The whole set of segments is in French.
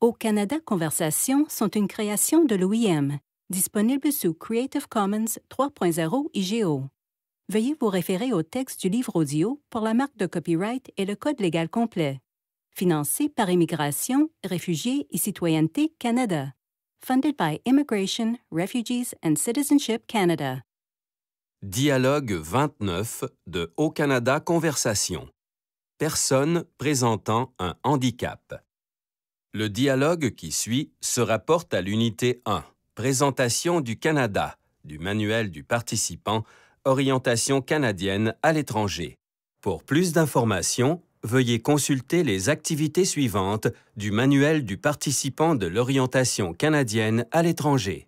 Au Canada Conversation sont une création de l'OIM, disponible sous Creative Commons 3.0 IGO. Veuillez vous référer au texte du livre audio pour la marque de copyright et le code légal complet. Financé par Immigration, Réfugiés et Citoyenneté Canada. Funded by Immigration, Refugees and Citizenship Canada. Dialogue 29 de Au Canada Conversation. Personne présentant un handicap. Le dialogue qui suit se rapporte à l'unité 1, présentation du Canada, du manuel du participant, orientation canadienne à l'étranger. Pour plus d'informations, veuillez consulter les activités suivantes du manuel du participant de l'orientation canadienne à l'étranger.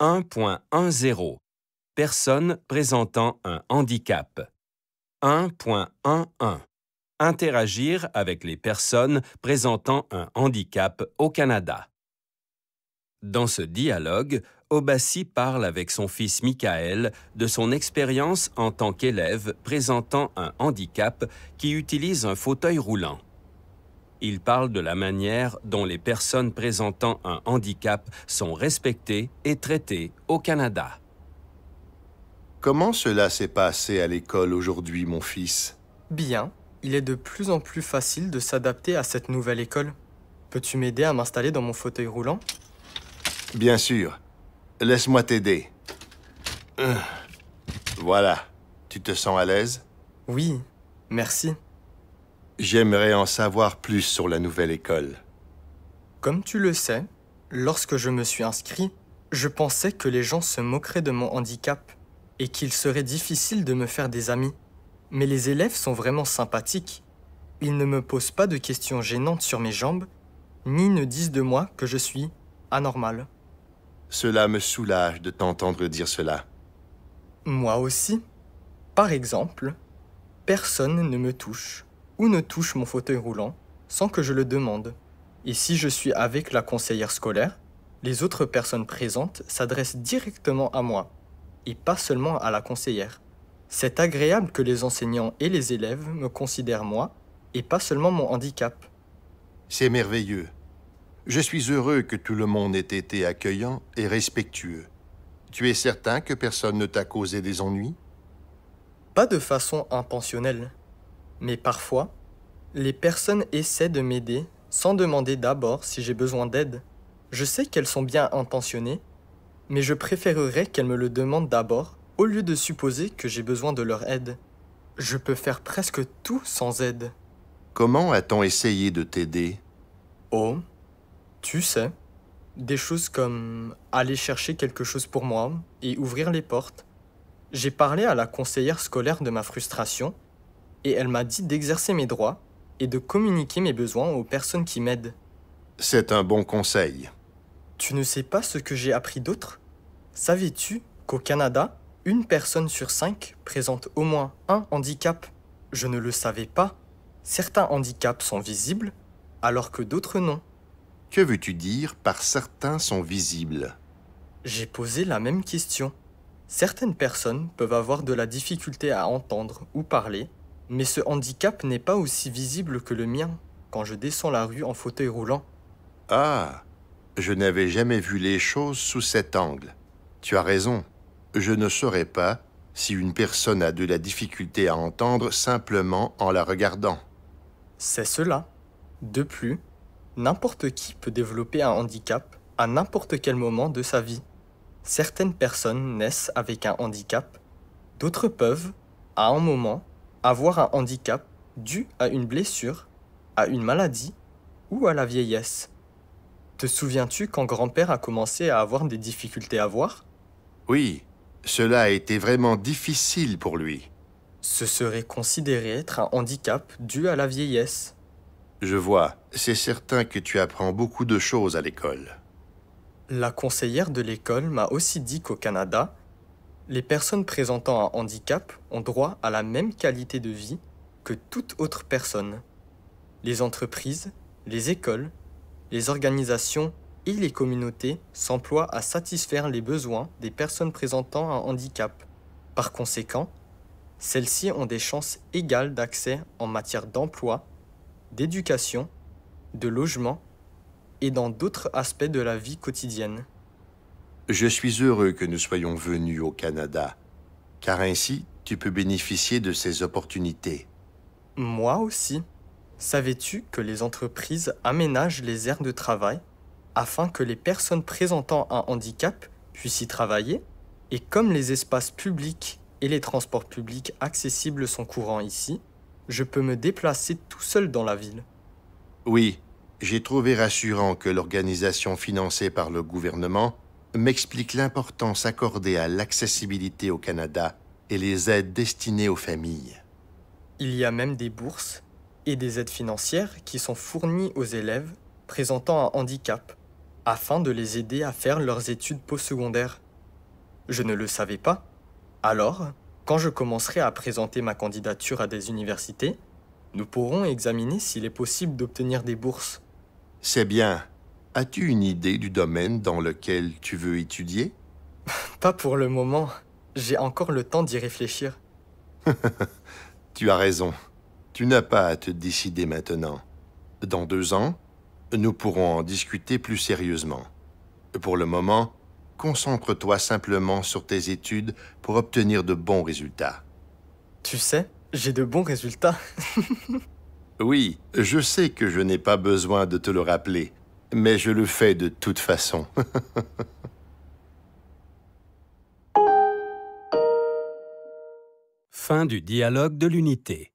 1.10 Personne présentant un handicap. 1.11 Interagir avec les personnes présentant un handicap au Canada. Dans ce dialogue, Obassi parle avec son fils Michael de son expérience en tant qu'élève présentant un handicap qui utilise un fauteuil roulant. Il parle de la manière dont les personnes présentant un handicap sont respectées et traitées au Canada. Comment cela s'est passé à l'école aujourd'hui, mon fils Bien, il est de plus en plus facile de s'adapter à cette nouvelle école. Peux-tu m'aider à m'installer dans mon fauteuil roulant Bien sûr. Laisse-moi t'aider. Euh, voilà. Tu te sens à l'aise Oui, merci. J'aimerais en savoir plus sur la nouvelle école. Comme tu le sais, lorsque je me suis inscrit, je pensais que les gens se moqueraient de mon handicap et qu'il serait difficile de me faire des amis. Mais les élèves sont vraiment sympathiques. Ils ne me posent pas de questions gênantes sur mes jambes, ni ne disent de moi que je suis anormal. Cela me soulage de t'entendre dire cela. Moi aussi. Par exemple, personne ne me touche ou ne touche mon fauteuil roulant sans que je le demande. Et si je suis avec la conseillère scolaire, les autres personnes présentes s'adressent directement à moi et pas seulement à la conseillère. C'est agréable que les enseignants et les élèves me considèrent moi, et pas seulement mon handicap. C'est merveilleux. Je suis heureux que tout le monde ait été accueillant et respectueux. Tu es certain que personne ne t'a causé des ennuis Pas de façon intentionnelle. Mais parfois, les personnes essaient de m'aider sans demander d'abord si j'ai besoin d'aide. Je sais qu'elles sont bien intentionnées, mais je préférerais qu'elles me le demandent d'abord au lieu de supposer que j'ai besoin de leur aide, je peux faire presque tout sans aide. Comment a-t-on essayé de t'aider Oh, tu sais, des choses comme aller chercher quelque chose pour moi et ouvrir les portes. J'ai parlé à la conseillère scolaire de ma frustration et elle m'a dit d'exercer mes droits et de communiquer mes besoins aux personnes qui m'aident. C'est un bon conseil. Tu ne sais pas ce que j'ai appris d'autre Savais-tu qu'au Canada, une personne sur cinq présente au moins un handicap. Je ne le savais pas. Certains handicaps sont visibles, alors que d'autres non. Que veux-tu dire par certains sont visibles J'ai posé la même question. Certaines personnes peuvent avoir de la difficulté à entendre ou parler, mais ce handicap n'est pas aussi visible que le mien quand je descends la rue en fauteuil roulant. Ah, je n'avais jamais vu les choses sous cet angle. Tu as raison. Je ne saurais pas si une personne a de la difficulté à entendre simplement en la regardant. C'est cela. De plus, n'importe qui peut développer un handicap à n'importe quel moment de sa vie. Certaines personnes naissent avec un handicap, d'autres peuvent, à un moment, avoir un handicap dû à une blessure, à une maladie ou à la vieillesse. Te souviens-tu quand grand-père a commencé à avoir des difficultés à voir Oui, cela a été vraiment difficile pour lui. Ce serait considéré être un handicap dû à la vieillesse. Je vois. C'est certain que tu apprends beaucoup de choses à l'école. La conseillère de l'école m'a aussi dit qu'au Canada, les personnes présentant un handicap ont droit à la même qualité de vie que toute autre personne. Les entreprises, les écoles, les organisations et les communautés s'emploient à satisfaire les besoins des personnes présentant un handicap. Par conséquent, celles-ci ont des chances égales d'accès en matière d'emploi, d'éducation, de logement et dans d'autres aspects de la vie quotidienne. Je suis heureux que nous soyons venus au Canada, car ainsi tu peux bénéficier de ces opportunités. Moi aussi. Savais-tu que les entreprises aménagent les aires de travail afin que les personnes présentant un handicap puissent y travailler, et comme les espaces publics et les transports publics accessibles sont courants ici, je peux me déplacer tout seul dans la ville. Oui, j'ai trouvé rassurant que l'organisation financée par le gouvernement m'explique l'importance accordée à l'accessibilité au Canada et les aides destinées aux familles. Il y a même des bourses et des aides financières qui sont fournies aux élèves présentant un handicap afin de les aider à faire leurs études postsecondaires. Je ne le savais pas. Alors, quand je commencerai à présenter ma candidature à des universités, nous pourrons examiner s'il est possible d'obtenir des bourses. C'est bien. As-tu une idée du domaine dans lequel tu veux étudier Pas pour le moment. J'ai encore le temps d'y réfléchir. tu as raison. Tu n'as pas à te décider maintenant. Dans deux ans, nous pourrons en discuter plus sérieusement. Pour le moment, concentre-toi simplement sur tes études pour obtenir de bons résultats. Tu sais, j'ai de bons résultats. oui, je sais que je n'ai pas besoin de te le rappeler, mais je le fais de toute façon. fin du dialogue de l'unité.